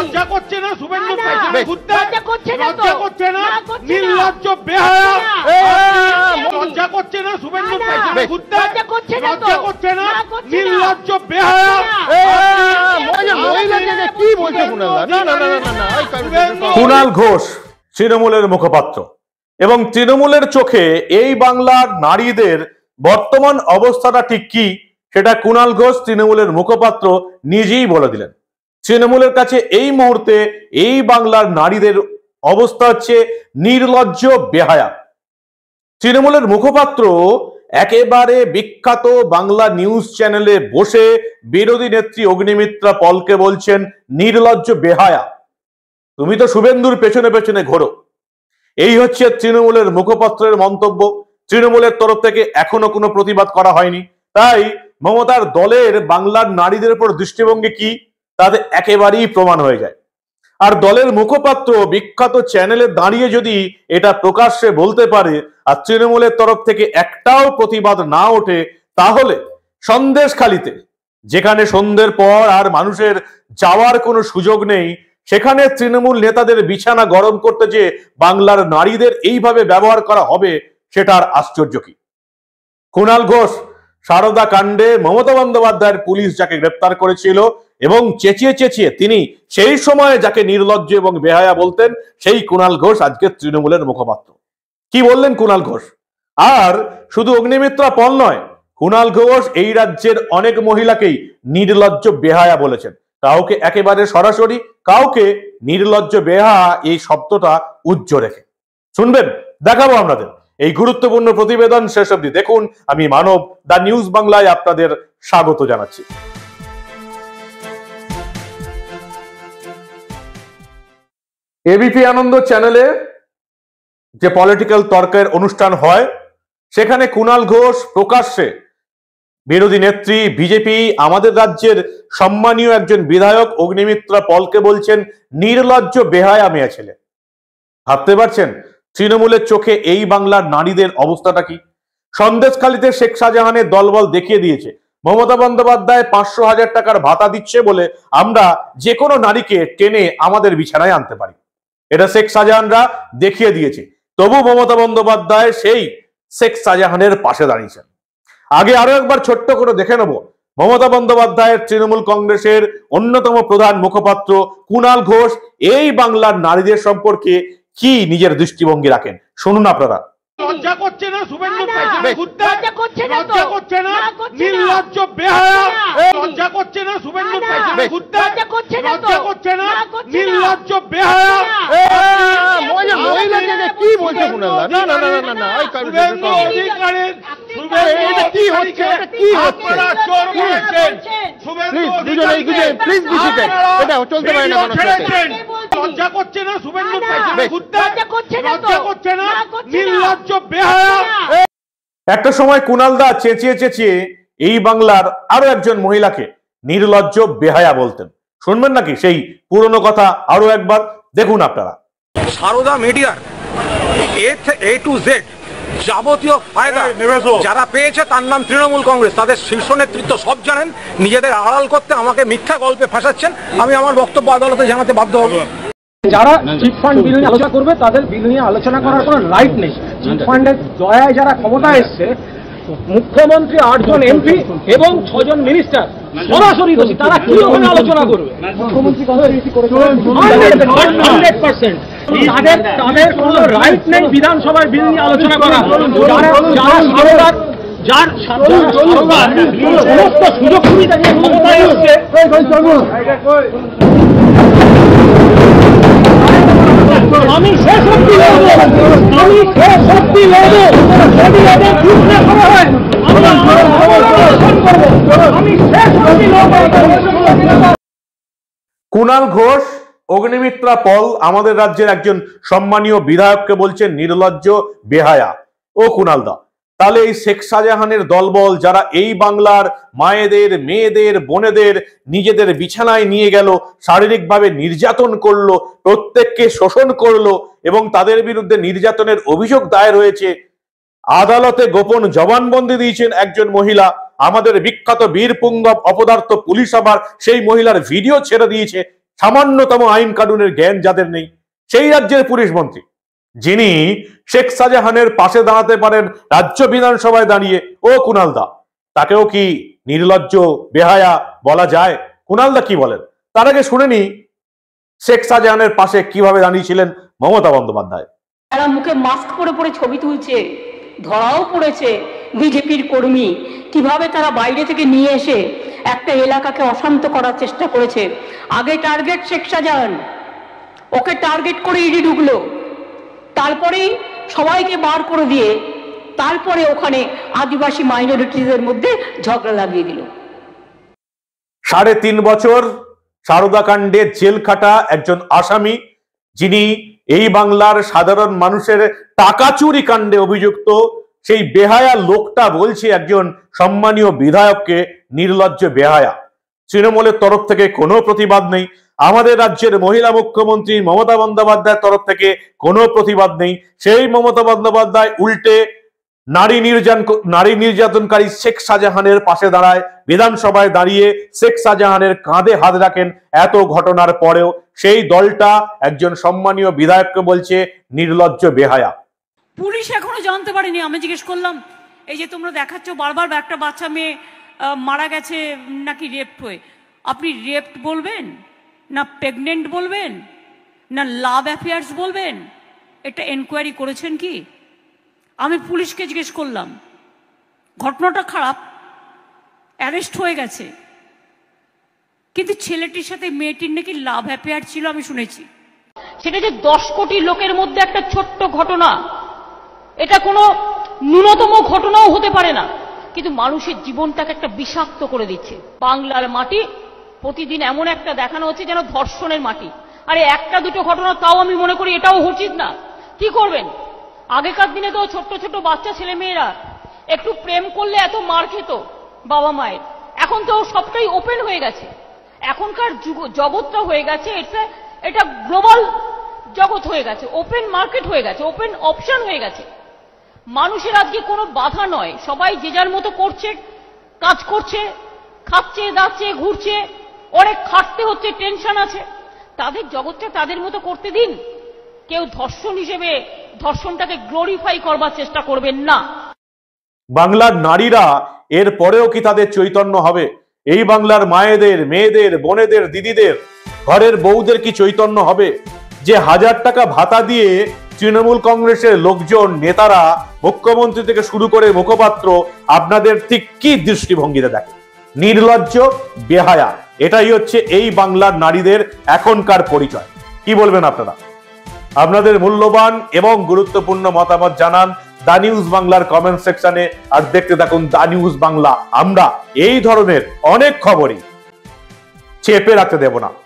লজ্জা করছে না শুভেন্দু লজ্জা করছে না নির্লজ্জ বেহায়া লজ্জা করছে না শুভেন্দু লজ্জা করছে না নির্লজ্জ বেহায়া ঘোষ তৃণমূলের মুখপাত্র এবং তৃণমূলের চোখে এই বাংলার নারীদের বর্তমান অবস্থাটা ঠিক কি সেটা কুণাল ঘোষ তৃণমূলের মুখপাত্র নিজেই বলে দিলেন তৃণমূলের কাছে এই মুহূর্তে এই বাংলার নারীদের অবস্থা হচ্ছে নির্লজ্জ বেহায়া তৃণমূলের মুখপাত্র একেবারে বিখ্যাত বাংলা নিউজ চ্যানেলে বসে বিরোধী নেত্রী অগ্নিমিত্রা পলকে বলছেন নির্লজ্জ বেহায়া তুমি তো শুভেন্দুর পেছনে পেছনে ঘোরো এই হচ্ছে তৃণমূলের মুখপাত্রের মন্তব্য তৃণমূলের তরফ থেকে এখনো কোনো প্রতিবাদ করা হয়নি তাই মমতার দলের বাংলার নারীদের উপর দৃষ্টিভঙ্গি কি তাতে একেবারেই প্রমাণ হয়ে যায় আর দলের মুখপাত্র বিখ্যাত চ্যানেলে দাঁড়িয়ে যদি এটা প্রকাশ্যে বলতে পারে আর তৃণমূলের তরফ থেকে একটাও প্রতিবাদ না ওঠে তাহলে সন্দেশ খালিতে যেখানে সন্ধ্যের পর আর মানুষের যাওয়ার কোনো সুযোগ নেই সেখানে তৃণমূল নেতাদের বিছানা গরম করতে যে বাংলার নারীদের এইভাবে ব্যবহার করা হবে সেটার আশ্চর্য কি কুণাল ঘোষ সারদা কাণ্ডে মমতা বন্দ্যোপাধ্যায়ের পুলিশ যাকে গ্রেপ্তার করেছিল এবং চেঁচিয়ে চেঁচিয়ে তিনি সেই সময়ে যাকে নির্লজ্জ এবং বেহায়া বলতেন সেই কুণাল ঘোষ আজকে তৃণমূলের মুখপাত্র কি বললেন কুণাল ঘোষ আর শুধু অগ্নিমিত্রা পল নয় কুণাল ঘোষ এই রাজ্যের অনেক মহিলাকেই নির্লজ্জ বেহায়া বলেছেন কাউকে একেবারে সরাসরি কাউকে নির্লজ্জ বেহা এই শব্দটা উজ্জ্ব রেখে শুনবেন দেখাবো আপনাদের এই গুরুত্বপূর্ণ প্রতিবেদন শেষ অবধি দেখুন আমি মানব দ্য নিউজ বাংলায় আপনাদের স্বাগত জানাচ্ছি এবিপি আনন্দ চ্যানেলে যে পলিটিক্যাল তর্কের অনুষ্ঠান হয় সেখানে কুনাল ঘোষ প্রকাশ্যে বিরোধী নেত্রী বিজেপি আমাদের রাজ্যের সম্মানীয় একজন বিধায়ক অগ্নিমিত্রা পলকে বলছেন নির্লজ্জ বেহায়া আমি ছেলে ভাবতে পারছেন তৃণমূলের চোখে এই বাংলার নারীদের অবস্থাটা কি সন্দেশখালিতে শেখ শাহজাহানের দলবল দেখিয়ে দিয়েছে মমতা বন্দ্যোপাধ্যায় পাঁচশো হাজার টাকার ভাতা দিচ্ছে বলে আমরা যে কোনো নারীকে টেনে আমাদের বিছানায় আনতে পারি এটা শেখ শাহজাহানরা দেখিয়ে দিয়েছে তবু মমতা বন্দ্যোপাধ্যায় সেই শেখ শাহজাহানের পাশে দাঁড়িয়েছেন আগে আরো একবার ছোট্ট করে দেখে নেব মমতা বন্দ্যোপাধ্যায়ের তৃণমূল কংগ্রেসের অন্যতম প্রধান মুখপাত্র কুনাল ঘোষ এই বাংলার নারীদের সম্পর্কে কি নিজের দৃষ্টিভঙ্গি রাখেন শুনুন আপনারা লজ্জা করছে না শুভেন্দু লজ্জা করছে না নির্লজ্জ লজ্জা করছে না শুভেন্দু লজ্জা করছে না নির্লজ্জ বেহায়া মহিলাকে কি বলছে না না না না শুভেন্দু অধিকারের কি হচ্ছে কি হচ্ছে প্লিজ দুজনে প্লিজ বিসিটেড এটা চলতে পারে না লজ্জা করছে না শুভেন্দু লজ্জা করছে না নির্লজ্জ বেহায়া একটা সময় কুনাল দা চেঁচিয়ে চেঁচিয়ে এই বাংলার আরো একজন মহিলাকে নির্লজ্জ বেহায়া বলতেন শুনবেন নাকি সেই পুরনো কথা আরো একবার দেখুন আপনারা সারদা মিডিয়ার এ টু জেড যাবতীয় যারা পেয়েছে তার নাম তৃণমূল কংগ্রেস তাদের শীর্ষ নেতৃত্ব সব জানেন নিজেদের করতে আমাকে মিথ্যা গল্পে ফাঁসাচ্ছেন আমি আমার বক্তব্য আদালতে জানাতে বাধ্য হবো যারা চিট ফান্ড বিল নিয়ে আলোচনা করবে তাদের বিল নিয়ে আলোচনা করার কোনো রাইট নেই চিট ফান্ডের দয়ায় যারা ক্ষমতা এসছে মুখ্যমন্ত্রী আটজন এমপি এবং ছজন মিনিস্টার সরাসরি দোষী তারা কি ওখানে আলোচনা করবে তাদের তাদের রাইট নেই বিধানসভার বিল নিয়ে আলোচনা করা যারা যার সমস্ত সুযোগ সুবিধা নিয়ে ক্ষমতায় আমি শক্তি লড়ব আমি শক্তি লড়ব যদি করা হয় কুণাল ঘোষ অগ্নিমিত্রা পল আমাদের রাজ্যের একজন সম্মানীয় বিধায়ককে বলছেন নির্লজ্জ বেহায়া ও কুণাল দা তাহলে এই শেখ শাহজাহানের দলবল যারা এই বাংলার মায়েদের মেয়েদের বোনেদের নিজেদের বিছানায় নিয়ে গেল শারীরিকভাবে নির্যাতন করলো প্রত্যেককে শোষণ করলো এবং তাদের বিরুদ্ধে নির্যাতনের অভিযোগ দায়ের হয়েছে আদালতে গোপন জবানবন্দি দিয়েছেন একজন মহিলা আমাদের বিখ্যাত বীরপুঙ্গব অপদার্থ পুলিশ আবার সেই মহিলার ভিডিও ছেড়ে দিয়েছে সামান্যতম আইন কানুনের জ্ঞান যাদের নেই সেই রাজ্যের পুলিশ মন্ত্রী যিনি শেখ শাহজাহানের পাশে দাঁড়াতে পারেন রাজ্য বিধানসভায় দাঁড়িয়ে ও কুনালদা তাকেও কি নির্লজ্জ বেহায়া বলা যায় কুনালদা কি বলেন তার আগে শুনেনি শেখ শাহজাহানের পাশে কিভাবে দাঁড়িয়েছিলেন মমতা বন্দ্যোপাধ্যায় তারা মুখে মাস্ক পরে পরে ছবি তুলছে ধরাও পড়েছে বিজেপির কর্মী কিভাবে তারা বাইরে থেকে নিয়ে এসে একটা এলাকাকে অশান্ত করার চেষ্টা করেছে আগে টার্গেট শেখ শাহজাহান ওকে টার্গেট করে ইডি ঢুকলো তারপরেই সবাইকে বার করে দিয়ে তারপরে ওখানে আদিবাসী মাইনরিটিদের মধ্যে ঝগড়া লাগিয়ে দিল সাড়ে তিন বছর কাণ্ডে জেল খাটা একজন আসামি যিনি এই বাংলার সাধারণ মানুষের টাকা চুরি কাণ্ডে অভিযুক্ত সেই বেহায়া লোকটা বলছে একজন সম্মানীয় বিধায়ককে নির্লজ্জ বেহায়া তৃণমূলের তরফ থেকে কোনো প্রতিবাদ নেই আমাদের রাজ্যের মহিলা মুখ্যমন্ত্রী মমতা বন্দ্যোপাধ্যায়ের তরফ থেকে কোনো প্রতিবাদ নেই সেই মমতা বন্দ্যোপাধ্যায় উল্টে নারী নির্যাতন নারী নির্যাতনকারী শেখ শাহজাহানের পাশে দাঁড়ায় বিধানসভায় দাঁড়িয়ে শেখ শাহজাহানের কাঁধে হাত রাখেন এত ঘটনার পরেও সেই দলটা একজন সম্মানীয় বিধায়ককে বলছে নির্লজ্জ বেহায়া পুলিশ এখনো জানতে পারেনি আমি জিজ্ঞেস করলাম এই যে তোমরা দেখাচ্ছ বারবার একটা বাচ্চা মেয়ে মারা গেছে নাকি রেপ হয়ে আপনি রেপড বলবেন না প্রেগনেন্ট বলবেন না লাভ অ্যাফেয়ার্স বলবেন এটা এনকোয়ারি করেছেন কি আমি পুলিশকে জিজ্ঞেস করলাম ঘটনাটা খারাপ অ্যারেস্ট হয়ে গেছে কিন্তু ছেলেটির সাথে মেয়েটির নাকি লাভ অ্যাফেয়ার ছিল আমি শুনেছি সেটা যে দশ কোটি লোকের মধ্যে একটা ছোট্ট ঘটনা এটা কোনো ন্যূনতম ঘটনাও হতে পারে না কিন্তু মানুষের জীবনটাকে একটা বিষাক্ত করে দিচ্ছে বাংলার মাটি প্রতিদিন এমন একটা দেখানো হচ্ছে যেন ধর্ষণের মাটি আরে একটা দুটো ঘটনা তাও আমি মনে করি এটাও উচিত না কি করবেন আগেকার দিনে তো ছোট্ট ছোট বাচ্চা ছেলে মেয়েরা একটু প্রেম করলে এত মার খেত বাবা মায়ের এখন তো সবটাই ওপেন হয়ে গেছে এখনকার যুগ জগৎটা হয়ে গেছে এটা এটা গ্লোবাল জগৎ হয়ে গেছে ওপেন মার্কেট হয়ে গেছে ওপেন অপশন হয়ে গেছে মানুষের আজকে কোনো বাধা নয় সবাই যে যার মতো করছে কাজ করছে খাচ্ছে দাচ্ছে ঘুরছে অনেক খাটতে হচ্ছে টেনশন আছে তাদের জগৎটা তাদের মতো করতে দিন কেউ ধর্ষণ হিসেবে ধর্ষণটাকে গ্লোরিফাই করবার চেষ্টা করবেন না বাংলার নারীরা এর পরেও কি তাদের চৈতন্য হবে এই বাংলার মায়েদের মেয়েদের বোনেদের দিদিদের ঘরের বউদের কি চৈতন্য হবে যে হাজার টাকা ভাতা দিয়ে তৃণমূল কংগ্রেসের লোকজন নেতারা মুখ্যমন্ত্রী থেকে শুরু করে মুখপাত্র আপনাদের ঠিক কি দৃষ্টিভঙ্গিতে দেখে নির্লজ্জ বেহায়া এটাই হচ্ছে এই বাংলার নারীদের এখনকার পরিচয় কি বলবেন আপনারা আপনাদের মূল্যবান এবং গুরুত্বপূর্ণ মতামত জানান দা নিউজ বাংলার কমেন্ট সেকশনে আর দেখতে থাকুন দা নিউজ বাংলা আমরা এই ধরনের অনেক খবরই চেপে রাখতে দেব না